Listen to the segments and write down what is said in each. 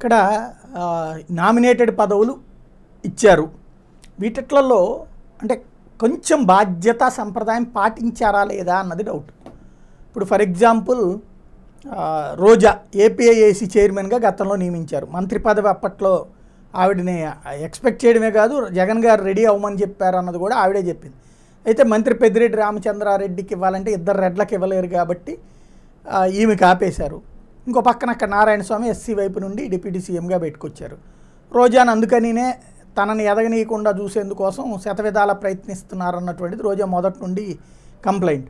ఇక్కడ నామినేటెడ్ పదవులు ఇచ్చారు వీటిట్లలో అంటే కొంచెం బాధ్యత సంప్రదాయం పాటించారా లేదా అన్నది డౌట్ ఇప్పుడు ఫర్ ఎగ్జాంపుల్ రోజా ఏపీఐఏసి చైర్మన్గా గతంలో నియమించారు మంత్రి పదవి అప్పట్లో ఆవిడని ఎక్స్పెక్ట్ చేయడమే కాదు జగన్ గారు రెడీ అవ్వమని చెప్పారు అన్నది కూడా ఆవిడే చెప్పింది అయితే మంత్రి పెద్దిరెడ్డి రామచంద్రారెడ్డికి ఇవ్వాలంటే ఇద్దరు రెడ్లకు ఇవ్వలేరు కాబట్టి ఈమె ఆపేశారు ఇంకో పక్కన అక్కడ నారాయణ స్వామి ఎస్సీ వైపు నుండి డిప్యూటీ సీఎంగా పెట్టుకొచ్చారు రోజాన్ అందుకనినే తనని ఎదగనీయకుండా చూసేందుకోసం శతవిధాల ప్రయత్నిస్తున్నారన్నటువంటిది రోజా మొదటి నుండి కంప్లైంట్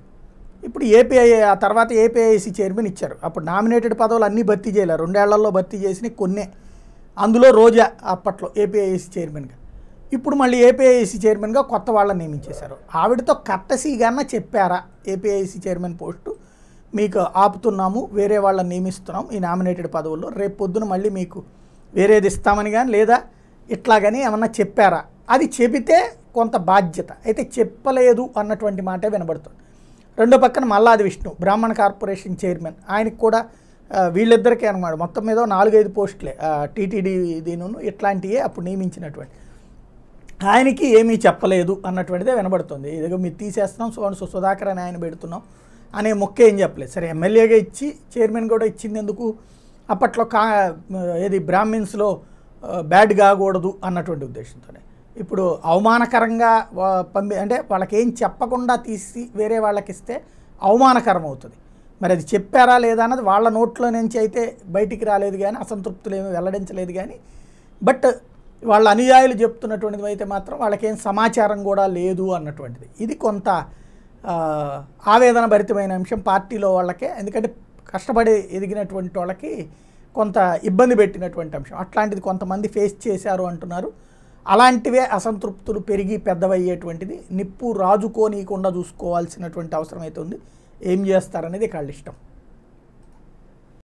ఇప్పుడు ఏపీఐ ఆ తర్వాత ఏపీఐసి చైర్మన్ ఇచ్చారు అప్పుడు నామినేటెడ్ పదవులు అన్నీ భర్తీ చేయలేరు రెండేళ్లలో భర్తీ చేసిన కొన్నే అందులో రోజా అప్పట్లో ఏపీఐసి చైర్మన్గా ఇప్పుడు మళ్ళీ ఏపీఐసి చైర్మన్గా కొత్త వాళ్ళని నియమించేశారు ఆవిడతో కట్టసీగా చెప్పారా ఏపీఐసి చైర్మన్ పోస్ట్ మీకు ఆపుతున్నాము వేరే వాళ్ళని నియమిస్తున్నాం ఈ నామినేటెడ్ పదవుల్లో రేపు పొద్దున మళ్ళీ మీకు వేరేది ఇస్తామని కానీ లేదా కానీ ఏమన్నా చెప్పారా అది చెబితే కొంత బాధ్యత అయితే చెప్పలేదు అన్నటువంటి మాటే వినబడుతుంది రెండో పక్కన మల్లాది విష్ణు బ్రాహ్మణ కార్పొరేషన్ చైర్మన్ ఆయనకు కూడా వీళ్ళిద్దరికే అనమాట మొత్తం మీద నాలుగైదు పోస్టులే టీటీడీ దీను ఇట్లాంటివి అప్పుడు నియమించినటువంటి ఆయనకి ఏమీ చెప్పలేదు అన్నటువంటిదే వినబడుతుంది ఇదిగో మీరు తీసేస్తున్నాం సో సుధాకర్ అని ఆయన పెడుతున్నాం అనే మొక్క ఏం చెప్పలేదు సరే ఎమ్మెల్యేగా ఇచ్చి చైర్మన్ కూడా ఇచ్చింది ఎందుకు అప్పట్లో కా ఏది బ్రాహ్మిన్స్లో బ్యాడ్ కాకూడదు అన్నటువంటి ఉద్దేశంతోనే ఇప్పుడు అవమానకరంగా పంపి అంటే వాళ్ళకి ఏం చెప్పకుండా తీసి వేరే వాళ్ళకి ఇస్తే అవమానకరం అవుతుంది మరి అది చెప్పారా లేదా అన్నది వాళ్ళ నోట్లో నుంచి అయితే బయటికి రాలేదు కానీ అసంతృప్తులు ఏమి వెల్లడించలేదు కానీ బట్ వాళ్ళ అనుయాయులు చెప్తున్నటువంటిది అయితే మాత్రం వాళ్ళకేం సమాచారం కూడా లేదు అన్నటువంటిది ఇది కొంత ఆవేదన భరితమైన అంశం పార్టీలో వాళ్ళకే ఎందుకంటే కష్టపడి ఎదిగినటువంటి వాళ్ళకి కొంత ఇబ్బంది పెట్టినటువంటి అంశం అట్లాంటిది కొంతమంది ఫేస్ చేశారు అంటున్నారు అలాంటివే అసంతృప్తులు పెరిగి పెద్దవయ్యేటువంటిది నిప్పు రాజుకోనీయకుండా చూసుకోవాల్సినటువంటి అవసరం అయితే ఉంది ఏం చేస్తారనేది వాళ్ళ ఇష్టం